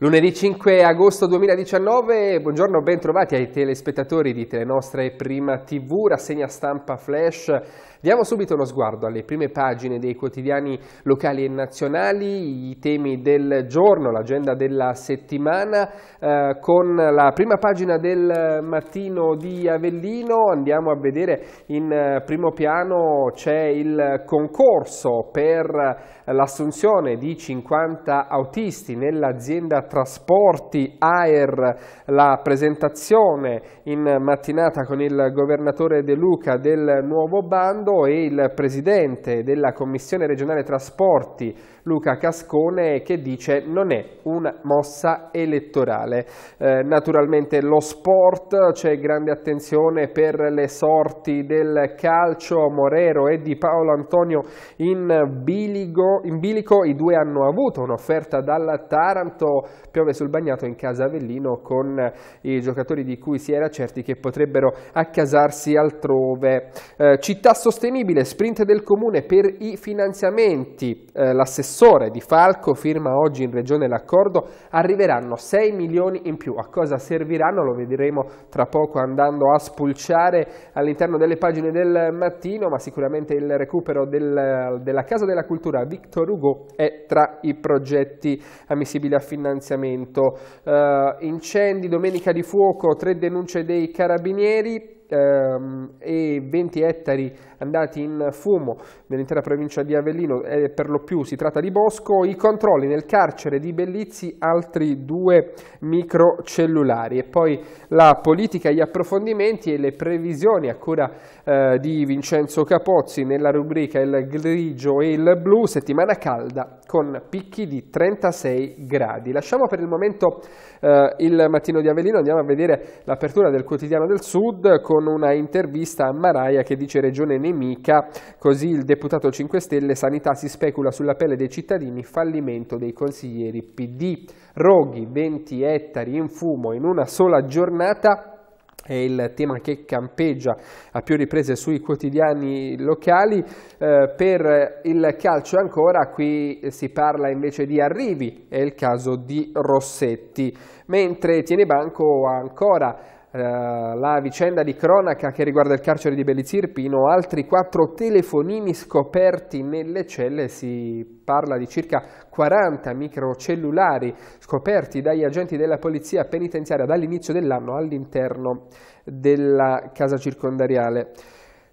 Lunedì 5 agosto 2019, buongiorno, ben trovati ai telespettatori di Telenostra e Prima TV, rassegna stampa flash. Diamo subito uno sguardo alle prime pagine dei quotidiani locali e nazionali, i temi del giorno, l'agenda della settimana, eh, con la prima pagina del mattino di Avellino andiamo a vedere in eh, primo piano c'è il concorso per l'assunzione di 50 autisti nell'azienda trasporti, AER, la presentazione in mattinata con il governatore De Luca del nuovo bando e il presidente della Commissione regionale trasporti Luca Cascone che dice non è una mossa elettorale. Eh, naturalmente lo sport, c'è grande attenzione per le sorti del calcio, Morero e di Paolo Antonio in bilico, in bilico. i due hanno avuto un'offerta dal Taranto, piove sul bagnato in casa Avellino con i giocatori di cui si era certi che potrebbero accasarsi altrove. Eh, città sostenibile, sprint del comune per i finanziamenti, eh, l'assessore successore di Falco firma oggi in Regione l'accordo, arriveranno 6 milioni in più. A cosa serviranno? Lo vedremo tra poco andando a spulciare all'interno delle pagine del mattino, ma sicuramente il recupero del, della Casa della Cultura Victor Hugo è tra i progetti ammissibili a finanziamento. Uh, incendi, domenica di fuoco, tre denunce dei carabinieri, ehm, e 20 ettari andati in fumo nell'intera provincia di Avellino, e per lo più si tratta di bosco, i controlli nel carcere di Bellizzi, altri due microcellulari e poi la politica, gli approfondimenti e le previsioni a cura eh, di Vincenzo Capozzi nella rubrica Il grigio e il blu, settimana calda con picchi di 36 gradi. Lasciamo per il momento eh, il mattino di Avellino, andiamo a vedere l'apertura del quotidiano del Sud con con una intervista a Maraia che dice regione nemica, così il deputato 5 Stelle sanità si specula sulla pelle dei cittadini, fallimento dei consiglieri PD. Roghi, 20 ettari in fumo in una sola giornata, è il tema che campeggia a più riprese sui quotidiani locali. Eh, per il calcio ancora, qui si parla invece di arrivi, è il caso di Rossetti, mentre tiene banco ancora eh, la vicenda di cronaca che riguarda il carcere di Bellizirpino, altri quattro telefonini scoperti nelle celle, si parla di circa 40 microcellulari scoperti dagli agenti della polizia penitenziaria dall'inizio dell'anno all'interno della casa circondariale.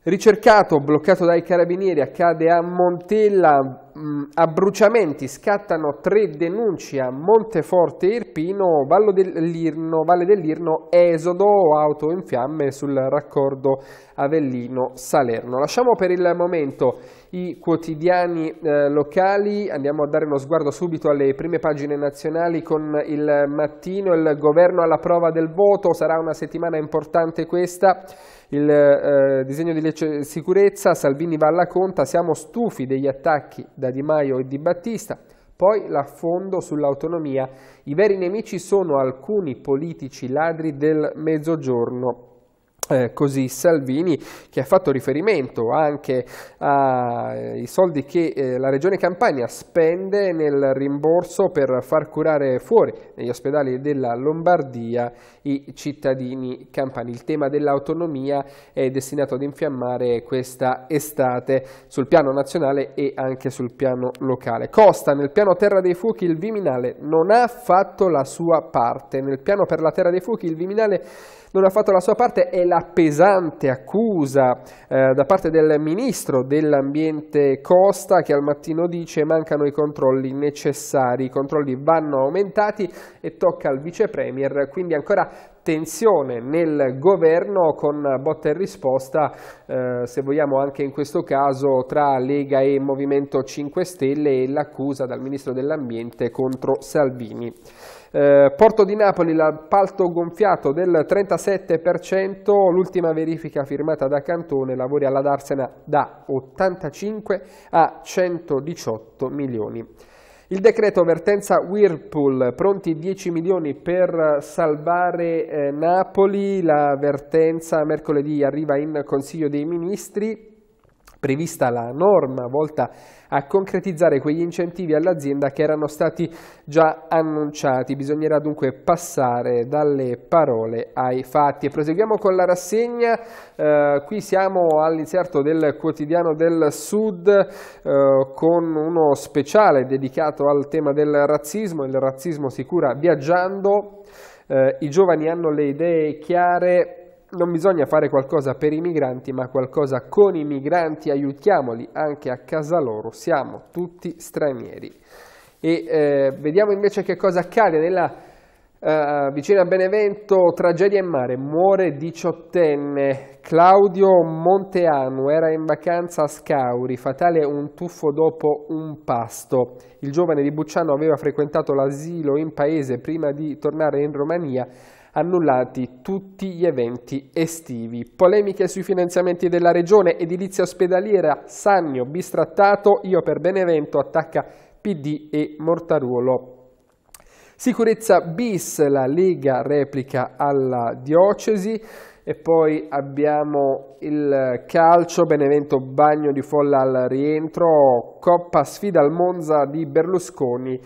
Ricercato, bloccato dai carabinieri, accade a Montella, mh, mm, a bruciamenti, scattano tre denunce a Monteforte Irpino, dell'Irno, Valle dell'Irno, esodo, auto in fiamme sul raccordo Avellino-Salerno. Lasciamo per il momento i quotidiani eh, locali, andiamo a dare uno sguardo subito alle prime pagine nazionali con il mattino, il governo alla prova del voto, sarà una settimana importante questa, il eh, disegno di legge sicurezza, Salvini va alla conta, siamo stufi degli attacchi da Di Maio e Di Battista. Poi l'affondo sull'autonomia. I veri nemici sono alcuni politici ladri del mezzogiorno eh, così Salvini che ha fatto riferimento anche ai eh, soldi che eh, la Regione Campania spende nel rimborso per far curare fuori negli ospedali della Lombardia i cittadini campani. Il tema dell'autonomia è destinato ad infiammare questa estate sul piano nazionale e anche sul piano locale. Costa, nel piano Terra dei Fuochi il Viminale non ha fatto la sua parte. Nel piano per la Terra dei Fuochi il Viminale non ha fatto la sua parte è la pesante accusa eh, da parte del ministro dell'ambiente Costa che al mattino dice mancano i controlli necessari, i controlli vanno aumentati e tocca al vice premier, quindi ancora tensione nel governo con botta e risposta, eh, se vogliamo anche in questo caso, tra Lega e Movimento 5 Stelle e l'accusa dal Ministro dell'Ambiente contro Salvini. Eh, Porto di Napoli, l'appalto gonfiato del 37%, l'ultima verifica firmata da Cantone, lavori alla Darsena da 85 a 118 milioni. Il decreto vertenza Whirlpool, pronti 10 milioni per salvare eh, Napoli, la vertenza mercoledì arriva in Consiglio dei Ministri, prevista la norma volta a concretizzare quegli incentivi all'azienda che erano stati già annunciati. Bisognerà dunque passare dalle parole ai fatti. E proseguiamo con la rassegna, eh, qui siamo all'inserto del quotidiano del Sud eh, con uno speciale dedicato al tema del razzismo, il razzismo si cura viaggiando. Eh, I giovani hanno le idee chiare, non bisogna fare qualcosa per i migranti, ma qualcosa con i migranti, aiutiamoli anche a casa loro, siamo tutti stranieri. E eh, vediamo invece che cosa accade nella eh, vicina a Benevento, tragedia in mare, muore diciottenne, Claudio Monteanu era in vacanza a Scauri, fatale un tuffo dopo un pasto. Il giovane di Bucciano aveva frequentato l'asilo in paese prima di tornare in Romania, annullati tutti gli eventi estivi. Polemiche sui finanziamenti della regione, edilizia ospedaliera, Sannio, bistrattato, io per Benevento, attacca PD e Mortaruolo. Sicurezza bis, la Lega replica alla diocesi e poi abbiamo il calcio, Benevento bagno di folla al rientro, Coppa sfida al Monza di Berlusconi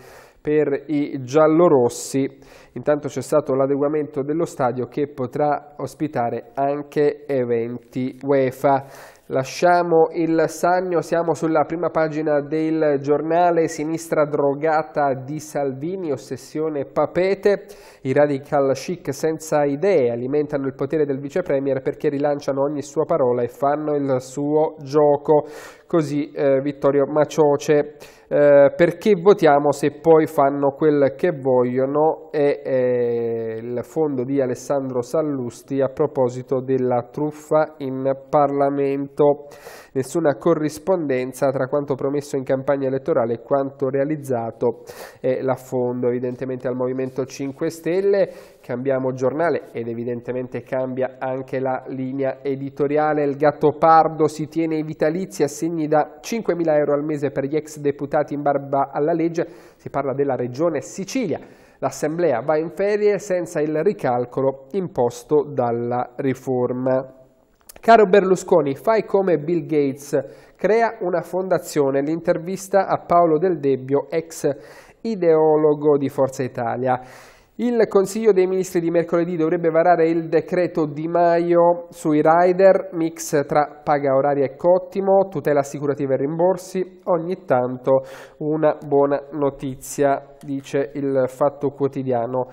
per i giallorossi. Intanto c'è stato l'adeguamento dello stadio che potrà ospitare anche eventi UEFA. Lasciamo il Sannio, siamo sulla prima pagina del giornale Sinistra drogata di Salvini, ossessione papete. I radical chic senza idee alimentano il potere del vicepremier perché rilanciano ogni sua parola e fanno il suo gioco così eh, Vittorio Macioce, eh, perché votiamo se poi fanno quel che vogliono e eh, il fondo di Alessandro Sallusti a proposito della truffa in Parlamento. Nessuna corrispondenza tra quanto promesso in campagna elettorale e quanto realizzato è l'affondo evidentemente al Movimento 5 Stelle cambiamo giornale ed evidentemente cambia anche la linea editoriale. Il gatto pardo si tiene i vitalizi, assegni da 5.000 euro al mese per gli ex deputati in barba alla legge, si parla della regione Sicilia. L'assemblea va in ferie senza il ricalcolo imposto dalla riforma. Caro Berlusconi, fai come Bill Gates, crea una fondazione. L'intervista a Paolo Del Debbio, ex ideologo di Forza Italia. Il Consiglio dei Ministri di mercoledì dovrebbe varare il decreto Di Maio sui rider, mix tra paga oraria e cottimo, tutela assicurativa e rimborsi, ogni tanto una buona notizia, dice il Fatto Quotidiano.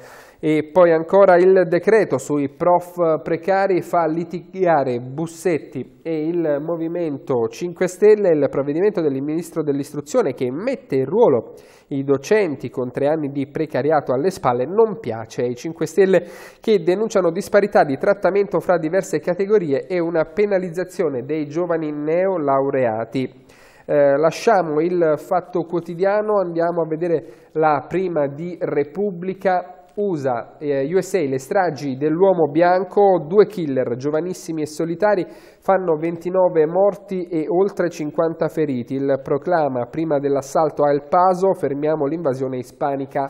E poi ancora il decreto sui prof precari fa litigare Bussetti e il Movimento 5 Stelle, il provvedimento del Ministro dell'Istruzione che mette in ruolo i docenti con tre anni di precariato alle spalle non piace ai 5 Stelle che denunciano disparità di trattamento fra diverse categorie e una penalizzazione dei giovani neolaureati. Eh, lasciamo il fatto quotidiano, andiamo a vedere la prima di Repubblica USA, eh, USA, le stragi dell'uomo bianco, due killer giovanissimi e solitari fanno 29 morti e oltre 50 feriti. Il proclama prima dell'assalto a El Paso, fermiamo l'invasione ispanica.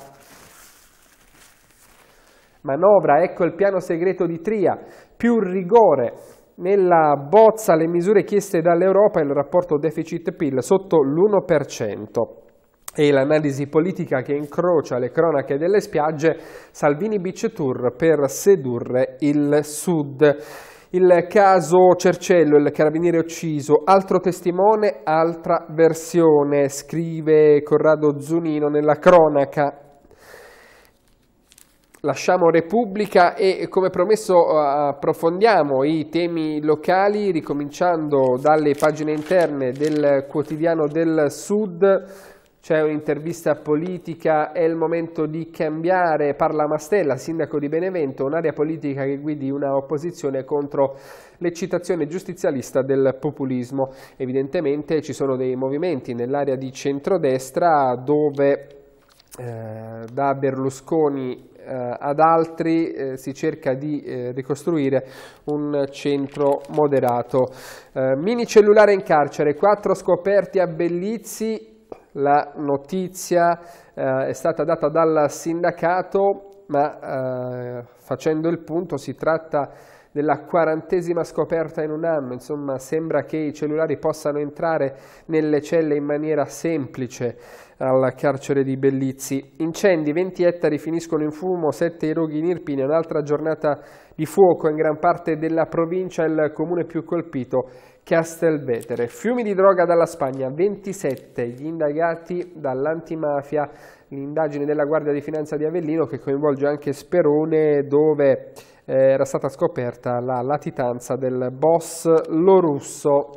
Manovra, ecco il piano segreto di Tria, più rigore. Nella bozza le misure chieste dall'Europa e il rapporto deficit-PIL sotto l'1% e l'analisi politica che incrocia le cronache delle spiagge, Salvini Beach Tour per sedurre il Sud. Il caso Cercello, il carabiniere ucciso, altro testimone, altra versione, scrive Corrado Zunino nella cronaca lasciamo Repubblica e come promesso approfondiamo i temi locali ricominciando dalle pagine interne del quotidiano del Sud c'è un'intervista politica, è il momento di cambiare, parla Mastella, sindaco di Benevento, un'area politica che guidi una opposizione contro l'eccitazione giustizialista del populismo. Evidentemente ci sono dei movimenti nell'area di centrodestra dove eh, da Berlusconi eh, ad altri eh, si cerca di eh, ricostruire un centro moderato. Eh, mini cellulare in carcere, quattro scoperti a Bellizzi la notizia eh, è stata data dal sindacato, ma eh, facendo il punto si tratta della quarantesima scoperta in un anno, insomma sembra che i cellulari possano entrare nelle celle in maniera semplice al carcere di Bellizzi. Incendi, 20 ettari finiscono in fumo, 7 i roghi in Irpine, un'altra giornata di fuoco in gran parte della provincia, il comune più colpito Castelvetere. Fiumi di droga dalla Spagna, 27 gli indagati dall'antimafia, l'indagine della Guardia di Finanza di Avellino che coinvolge anche Sperone dove era stata scoperta la latitanza del boss Lorusso.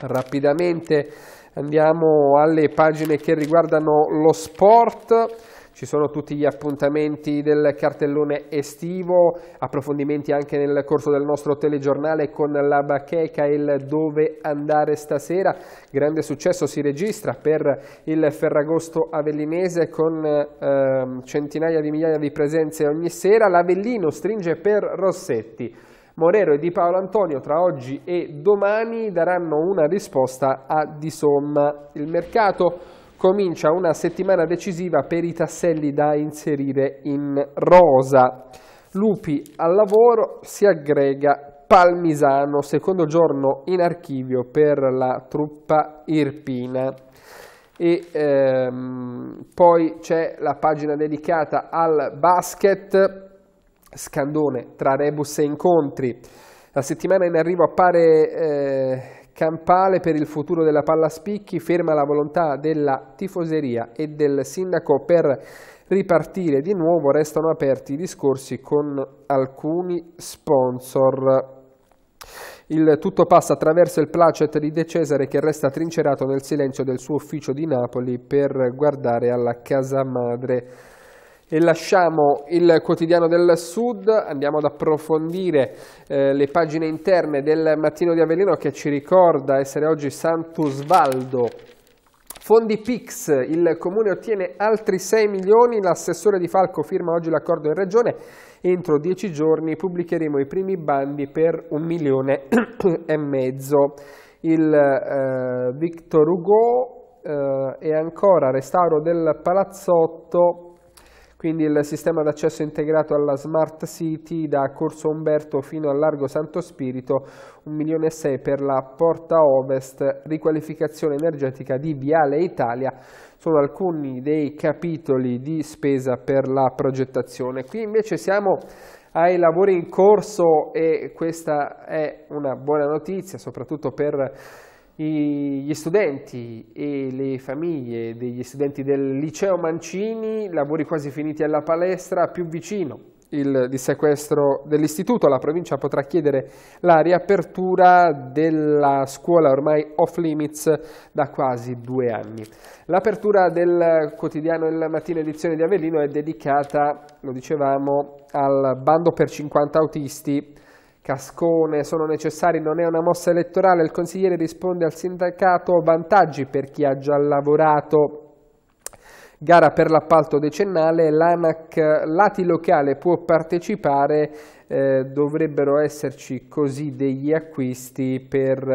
Rapidamente andiamo alle pagine che riguardano lo sport ci sono tutti gli appuntamenti del cartellone estivo, approfondimenti anche nel corso del nostro telegiornale con la bacheca e il dove andare stasera. Grande successo si registra per il Ferragosto Avellinese con eh, centinaia di migliaia di presenze ogni sera. L'Avellino stringe per Rossetti. Morero e Di Paolo Antonio tra oggi e domani daranno una risposta a Di Somma. Il mercato comincia una settimana decisiva per i tasselli da inserire in rosa. Lupi al lavoro si aggrega Palmisano, secondo giorno in archivio per la truppa irpina. E ehm, poi c'è la pagina dedicata al basket, scandone tra rebus e incontri. La settimana in arrivo appare eh, campale per il futuro della palla spicchi, ferma la volontà della tifoseria e del sindaco per ripartire di nuovo, restano aperti i discorsi con alcuni sponsor. Il tutto passa attraverso il placet di De Cesare che resta trincerato nel silenzio del suo ufficio di Napoli per guardare alla casa madre. E lasciamo il quotidiano del Sud, andiamo ad approfondire eh, le pagine interne del Mattino di Avellino che ci ricorda essere oggi Sant'Usvaldo. Fondi PIX, il Comune ottiene altri 6 milioni, l'assessore Di Falco firma oggi l'accordo in Regione, entro 10 giorni pubblicheremo i primi bandi per un milione e mezzo. Il eh, Victor Hugo eh, e ancora restauro del palazzotto quindi il sistema d'accesso integrato alla Smart City da Corso Umberto fino al Largo Santo Spirito, 1 milione e 6 per la Porta Ovest, riqualificazione energetica di Viale Italia, sono alcuni dei capitoli di spesa per la progettazione. Qui invece siamo ai lavori in corso e questa è una buona notizia, soprattutto per gli studenti e le famiglie degli studenti del liceo Mancini, lavori quasi finiti alla palestra, più vicino il dissequestro dell'istituto, la provincia potrà chiedere la riapertura della scuola ormai off limits da quasi due anni. L'apertura del quotidiano Il Mattino edizione di Avellino è dedicata, lo dicevamo, al bando per 50 autisti Cascone, sono necessari, non è una mossa elettorale, il consigliere risponde al sindacato vantaggi per chi ha già lavorato. Gara per l'appalto decennale, l'ANAC Lati Locale può partecipare, eh, dovrebbero esserci così degli acquisti per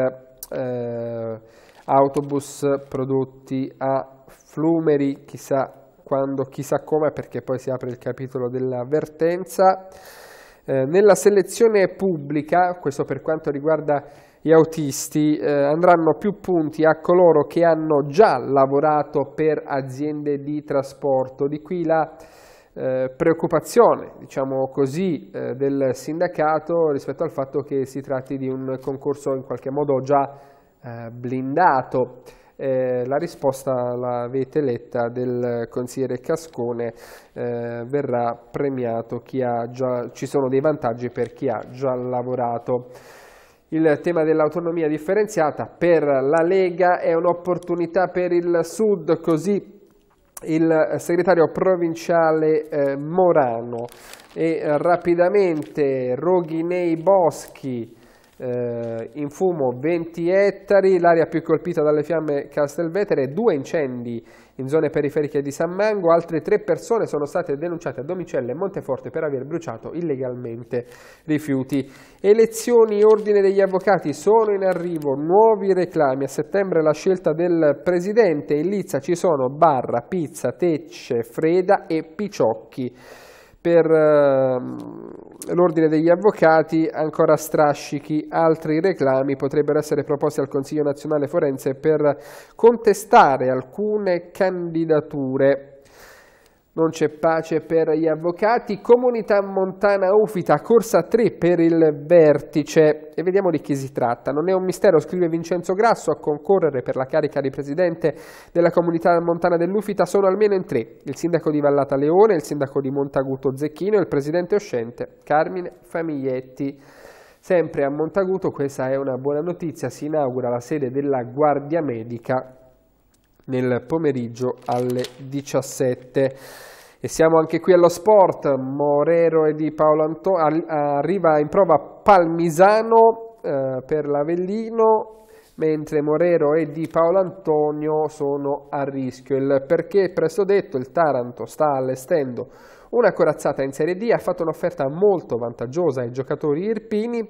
eh, autobus prodotti a Flumeri, chissà quando, chissà come, perché poi si apre il capitolo dell'avvertenza. Eh, nella selezione pubblica, questo per quanto riguarda gli autisti, eh, andranno più punti a coloro che hanno già lavorato per aziende di trasporto, di qui la eh, preoccupazione, diciamo così, eh, del sindacato rispetto al fatto che si tratti di un concorso in qualche modo già eh, blindato. Eh, la risposta l'avete letta del consigliere Cascone, eh, verrà premiato chi ha già, ci sono dei vantaggi per chi ha già lavorato. Il tema dell'autonomia differenziata per la Lega è un'opportunità per il Sud, così il segretario provinciale eh, Morano e rapidamente Roghi nei Boschi eh, in fumo 20 ettari, l'area più colpita dalle fiamme Castelvetere, due incendi in zone periferiche di San Mango, altre tre persone sono state denunciate a Domicelle e Monteforte per aver bruciato illegalmente rifiuti. Elezioni, ordine degli avvocati, sono in arrivo nuovi reclami, a settembre la scelta del presidente, in Lizza ci sono Barra, Pizza, Tecce, Freda e Picciocchi. Per, eh, l'ordine degli avvocati ancora strascichi, altri reclami potrebbero essere proposti al Consiglio nazionale forense per contestare alcune candidature non c'è pace per gli avvocati, Comunità Montana Ufita, corsa 3 per il vertice e vediamo di chi si tratta. Non è un mistero, scrive Vincenzo Grasso, a concorrere per la carica di presidente della Comunità Montana dell'Ufita sono almeno in tre, il sindaco di Vallata Leone, il sindaco di Montaguto Zecchino e il presidente uscente Carmine Famiglietti. Sempre a Montaguto, questa è una buona notizia, si inaugura la sede della Guardia Medica nel pomeriggio alle 17. E siamo anche qui allo sport, Morero e di Paolo Antonio, arriva in prova Palmisano eh, per l'Avellino, mentre Morero e di Paolo Antonio sono a rischio. Il perché, presto detto, il Taranto sta allestendo una corazzata in Serie D, ha fatto un'offerta molto vantaggiosa ai giocatori irpini,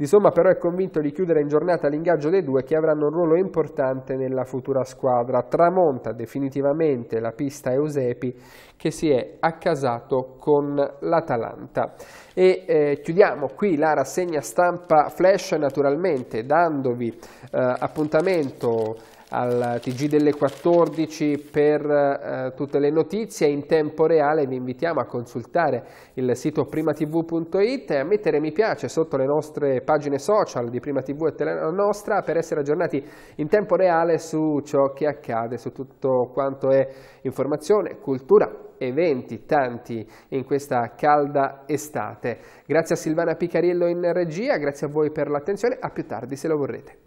di somma però è convinto di chiudere in giornata l'ingaggio dei due che avranno un ruolo importante nella futura squadra. Tramonta definitivamente la pista Eusepi che si è accasato con l'Atalanta. E eh, chiudiamo qui la rassegna stampa flash naturalmente dandovi eh, appuntamento al TG delle 14 per eh, tutte le notizie in tempo reale. Vi invitiamo a consultare il sito primatv.it e a mettere mi piace sotto le nostre pagine social di Prima TV e Telenostra per essere aggiornati in tempo reale su ciò che accade, su tutto quanto è informazione, cultura, eventi, tanti in questa calda estate. Grazie a Silvana Picariello in regia, grazie a voi per l'attenzione, a più tardi se lo vorrete.